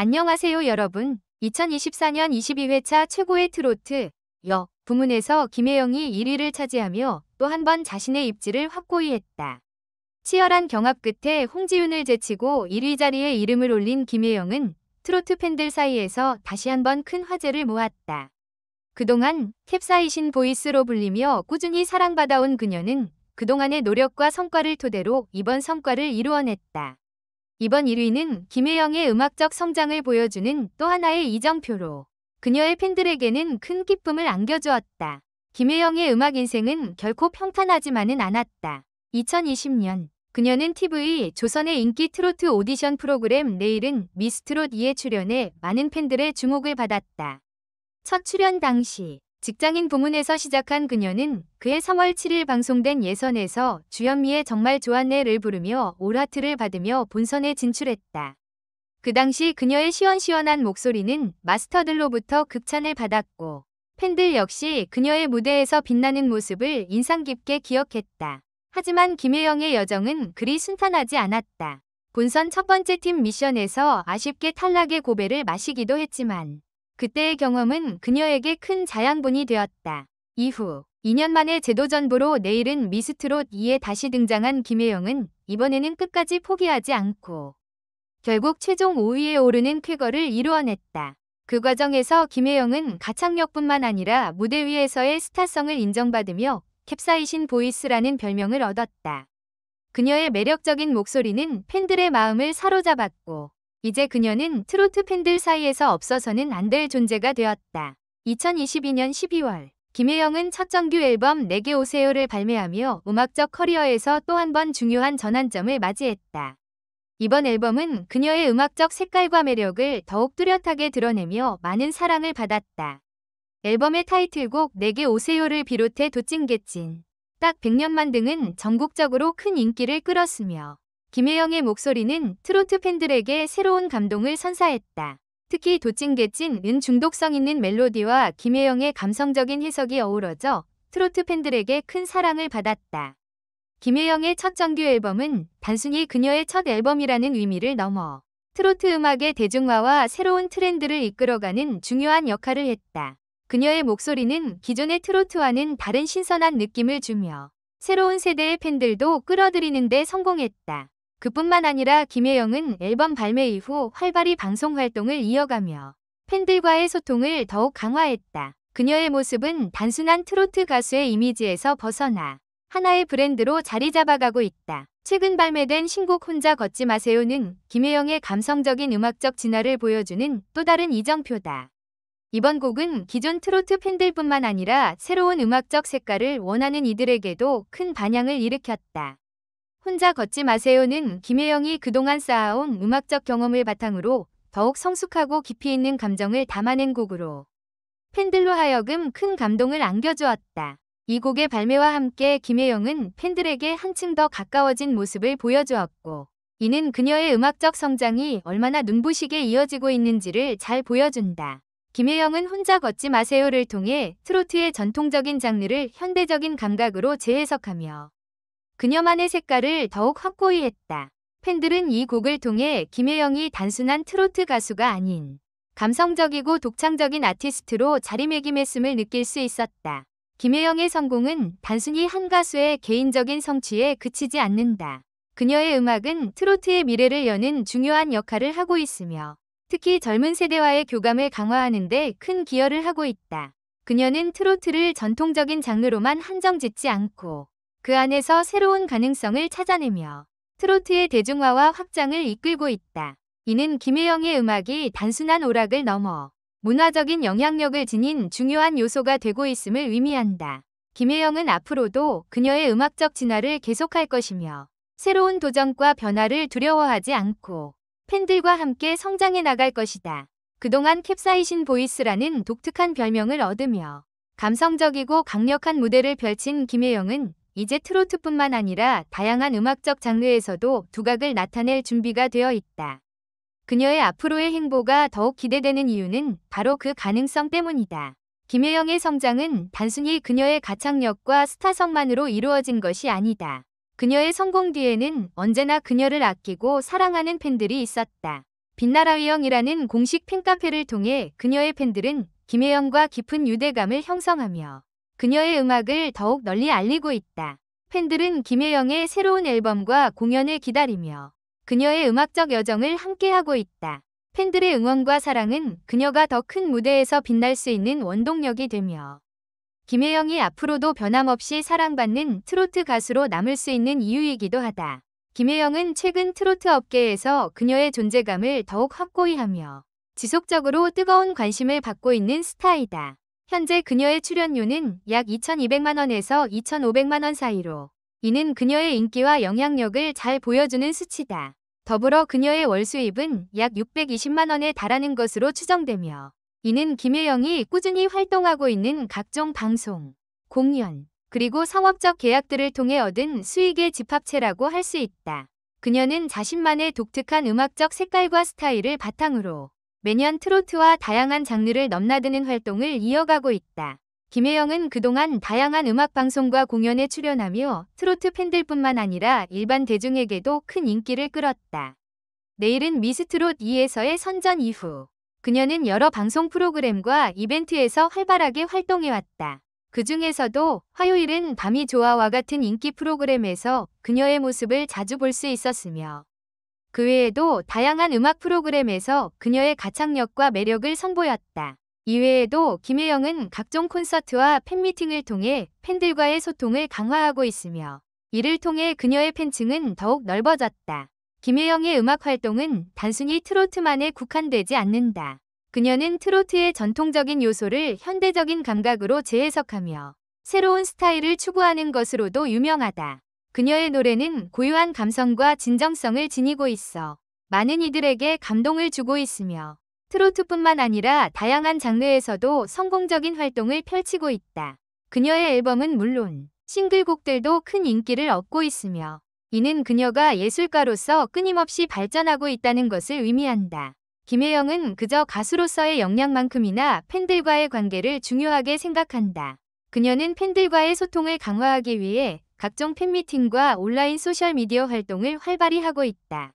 안녕하세요 여러분. 2024년 22회차 최고의 트로트 여 부문에서 김혜영이 1위를 차지하며 또 한 번 자신의 입지를 확고히 했다. 치열한 경합 끝에 홍지윤을 제치고 1위 자리에 이름을 올린 김혜영은 트로트 팬들 사이에서 다시 한 번 큰 화제를 모았다. 그동안 캡사이신 보이스로 불리며 꾸준히 사랑받아온 그녀는 그동안의 노력과 성과를 토대로 이번 성과를 이루어냈다. 이번 1위는 김혜영의 음악적 성장을 보여주는 또 하나의 이정표로 그녀의 팬들에게는 큰 기쁨을 안겨주었다. 김혜영의 음악 인생은 결코 평탄하지만은 않았다. 2020년 그녀는 TV 조선의 인기 트로트 오디션 프로그램 내일은 미스트롯 2에 출연해 많은 팬들의 주목을 받았다. 첫 출연 당시 직장인 부문에서 시작한 그녀는 그해 3월 7일 방송된 예선에서 주현미의 정말 좋았네를 부르며 올하트를 받으며 본선에 진출했다. 그 당시 그녀의 시원시원한 목소리는 마스터들로부터 극찬을 받았고 팬들 역시 그녀의 무대에서 빛나는 모습을 인상 깊게 기억했다. 하지만 김혜영의 여정은 그리 순탄하지 않았다. 본선 첫 번째 팀 미션에서 아쉽게 탈락의 고배를 마시기도 했지만 그때의 경험은 그녀에게 큰 자양분이 되었다. 이후 2년 만에 제도전부로 내일은 미스트롯 2에 다시 등장한 김혜영은 이번에는 끝까지 포기하지 않고 결국 최종 5위에 오르는 쾌거를 이루어냈다. 그 과정에서 김혜영은 가창력뿐만 아니라 무대 위에서의 스타성을 인정받으며 캡사이신 보이스라는 별명을 얻었다. 그녀의 매력적인 목소리는 팬들의 마음을 사로잡았고 이제 그녀는 트로트 팬들 사이에서 없어서는 안 될 존재가 되었다. 2022년 12월 김혜영은 첫 정규 앨범 내게 오세요를 발매하며 음악적 커리어에서 또 한 번 중요한 전환점을 맞이했다. 이번 앨범은 그녀의 음악적 색깔과 매력을 더욱 뚜렷하게 드러내며 많은 사랑을 받았다. 앨범의 타이틀곡 내게 오세요를 비롯해 도찐개찐, 딱 100년만 등은 전국적으로 큰 인기를 끌었으며 김혜영의 목소리는 트로트 팬들에게 새로운 감동을 선사했다. 특히 도찐개찐 은 중독성 있는 멜로디와 김혜영의 감성적인 해석이 어우러져 트로트 팬들에게 큰 사랑을 받았다. 김혜영의 첫 정규 앨범은 단순히 그녀의 첫 앨범이라는 의미를 넘어 트로트 음악의 대중화와 새로운 트렌드를 이끌어가는 중요한 역할을 했다. 그녀의 목소리는 기존의 트로트와는 다른 신선한 느낌을 주며 새로운 세대의 팬들도 끌어들이는 데 성공했다. 그뿐만 아니라 김혜영은 앨범 발매 이후 활발히 방송 활동을 이어가며 팬들과의 소통을 더욱 강화했다. 그녀의 모습은 단순한 트로트 가수의 이미지에서 벗어나 하나의 브랜드로 자리 잡아가고 있다. 최근 발매된 신곡 혼자 걷지 마세요는 김혜영의 감성적인 음악적 진화를 보여주는 또 다른 이정표다. 이번 곡은 기존 트로트 팬들뿐만 아니라 새로운 음악적 색깔을 원하는 이들에게도 큰 반향을 일으켰다. 혼자 걷지 마세요는 김혜영이 그동안 쌓아온 음악적 경험을 바탕으로 더욱 성숙하고 깊이 있는 감정을 담아낸 곡으로 팬들로 하여금 큰 감동을 안겨주었다. 이 곡의 발매와 함께 김혜영은 팬들에게 한층 더 가까워진 모습을 보여주었고 이는 그녀의 음악적 성장이 얼마나 눈부시게 이어지고 있는지를 잘 보여준다. 김혜영은 혼자 걷지 마세요를 통해 트로트의 전통적인 장르를 현대적인 감각으로 재해석하며 그녀만의 색깔을 더욱 확고히 했다. 팬들은 이 곡을 통해 김혜영이 단순한 트로트 가수가 아닌 감성적이고 독창적인 아티스트로 자리매김했음을 느낄 수 있었다. 김혜영의 성공은 단순히 한 가수의 개인적인 성취에 그치지 않는다. 그녀의 음악은 트로트의 미래를 여는 중요한 역할을 하고 있으며 특히 젊은 세대와의 교감을 강화하는 데 큰 기여를 하고 있다. 그녀는 트로트를 전통적인 장르로만 한정짓지 않고 그 안에서 새로운 가능성을 찾아내며 트로트의 대중화와 확장을 이끌고 있다. 이는 김혜영의 음악이 단순한 오락을 넘어 문화적인 영향력을 지닌 중요한 요소가 되고 있음을 의미한다. 김혜영은 앞으로도 그녀의 음악적 진화를 계속할 것이며 새로운 도전과 변화를 두려워하지 않고 팬들과 함께 성장해 나갈 것이다. 그동안 캡사이신 보이스라는 독특한 별명을 얻으며 감성적이고 강력한 무대를 펼친 김혜영은 이제 트로트뿐만 아니라 다양한 음악적 장르에서도 두각을 나타낼 준비가 되어 있다. 그녀의 앞으로의 행보가 더욱 기대되는 이유는 바로 그 가능성 때문이다. 김혜영의 성장은 단순히 그녀의 가창력과 스타성만으로 이루어진 것이 아니다. 그녀의 성공 뒤에는 언제나 그녀를 아끼고 사랑하는 팬들이 있었다. 빛나라위영이라는 공식 팬카페를 통해 그녀의 팬들은 김혜영과 깊은 유대감을 형성하며 그녀의 음악을 더욱 널리 알리고 있다. 팬들은 김혜영의 새로운 앨범과 공연을 기다리며 그녀의 음악적 여정을 함께하고 있다. 팬들의 응원과 사랑은 그녀가 더 큰 무대에서 빛날 수 있는 원동력이 되며 김혜영이 앞으로도 변함없이 사랑받는 트로트 가수로 남을 수 있는 이유이기도 하다. 김혜영은 최근 트로트 업계에서 그녀의 존재감을 더욱 확고히 하며 지속적으로 뜨거운 관심을 받고 있는 스타이다. 현재 그녀의 출연료는 약 2,200만원에서 2,500만원 사이로 이는 그녀의 인기와 영향력을 잘 보여주는 수치다. 더불어 그녀의 월 수입은 약 620만원에 달하는 것으로 추정되며 이는 김혜영이 꾸준히 활동하고 있는 각종 방송, 공연, 그리고 상업적 계약들을 통해 얻은 수익의 집합체라고 할 수 있다. 그녀는 자신만의 독특한 음악적 색깔과 스타일을 바탕으로 매년 트로트와 다양한 장르를 넘나드는 활동을 이어가고 있다. 김혜영은 그동안 다양한 음악 방송과 공연에 출연하며 트로트 팬들뿐만 아니라 일반 대중에게도 큰 인기를 끌었다. 내일은 미스트롯 2에서의 선전 이후 그녀는 여러 방송 프로그램과 이벤트에서 활발하게 활동해왔다. 그 중에서도 화요일은 밤이 좋아와 같은 인기 프로그램에서 그녀의 모습을 자주 볼 수 있었으며 그 외에도 다양한 음악 프로그램에서 그녀의 가창력과 매력을 선보였다. 이외에도 김혜영은 각종 콘서트와 팬미팅을 통해 팬들과의 소통을 강화하고 있으며 이를 통해 그녀의 팬층은 더욱 넓어졌다. 김혜영의 음악 활동은 단순히 트로트만에 국한되지 않는다. 그녀는 트로트의 전통적인 요소를 현대적인 감각으로 재해석하며 새로운 스타일을 추구하는 것으로도 유명하다. 그녀의 노래는 고유한 감성과 진정성을 지니고 있어 많은 이들에게 감동을 주고 있으며 트로트뿐만 아니라 다양한 장르에서도 성공적인 활동을 펼치고 있다. 그녀의 앨범은 물론 싱글곡들도 큰 인기를 얻고 있으며 이는 그녀가 예술가로서 끊임없이 발전하고 있다는 것을 의미한다. 김혜영은 그저 가수로서의 역량만큼이나 팬들과의 관계를 중요하게 생각한다. 그녀는 팬들과의 소통을 강화하기 위해 각종 팬미팅과 온라인 소셜미디어 활동을 활발히 하고 있다.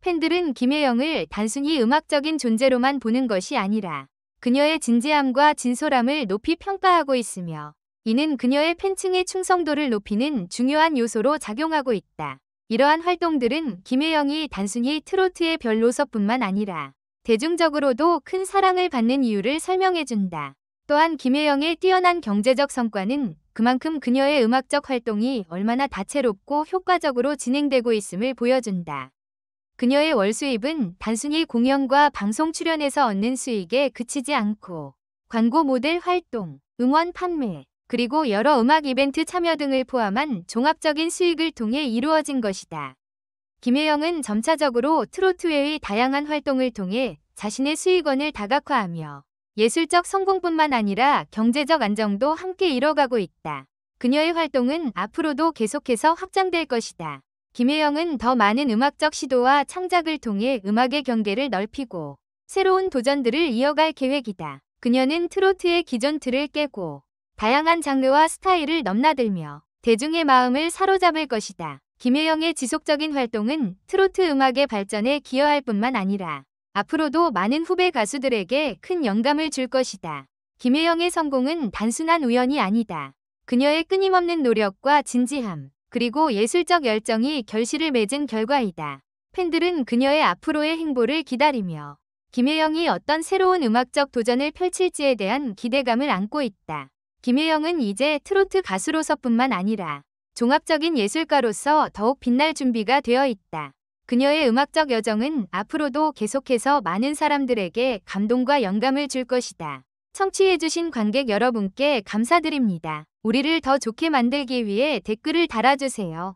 팬들은 김혜영을 단순히 음악적인 존재로만 보는 것이 아니라 그녀의 진지함과 진솔함을 높이 평가하고 있으며 이는 그녀의 팬층의 충성도를 높이는 중요한 요소로 작용하고 있다. 이러한 활동들은 김혜영이 단순히 트로트의 별로서뿐만 아니라 대중적으로도 큰 사랑을 받는 이유를 설명해준다. 또한 김혜영의 뛰어난 경제적 성과는 그만큼 그녀의 음악적 활동이 얼마나 다채롭고 효과적으로 진행되고 있음을 보여준다. 그녀의 월 수입은 단순히 공연과 방송 출연에서 얻는 수익에 그치지 않고 광고 모델 활동, 응원 판매, 그리고 여러 음악 이벤트 참여 등을 포함한 종합적인 수익을 통해 이루어진 것이다. 김혜영은 점차적으로 트로트 외의 다양한 활동을 통해 자신의 수익원을 다각화하며 예술적 성공뿐만 아니라 경제적 안정도 함께 이뤄가고 있다. 그녀의 활동은 앞으로도 계속해서 확장될 것이다. 김혜영은 더 많은 음악적 시도와 창작을 통해 음악의 경계를 넓히고 새로운 도전들을 이어갈 계획이다. 그녀는 트로트의 기존 틀을 깨고 다양한 장르와 스타일을 넘나들며 대중의 마음을 사로잡을 것이다. 김혜영의 지속적인 활동은 트로트 음악의 발전에 기여할 뿐만 아니라 앞으로도 많은 후배 가수들에게 큰 영감을 줄 것이다. 김혜영의 성공은 단순한 우연이 아니다. 그녀의 끊임없는 노력과 진지함, 그리고 예술적 열정이 결실을 맺은 결과이다. 팬들은 그녀의 앞으로의 행보를 기다리며 김혜영이 어떤 새로운 음악적 도전을 펼칠지에 대한 기대감을 안고 있다. 김혜영은 이제 트로트 가수로서뿐만 아니라 종합적인 예술가로서 더욱 빛날 준비가 되어 있다. 그녀의 음악적 여정은 앞으로도 계속해서 많은 사람들에게 감동과 영감을 줄 것이다. 청취해주신 관객 여러분께 감사드립니다. 우리를 더 좋게 만들기 위해 댓글을 달아주세요.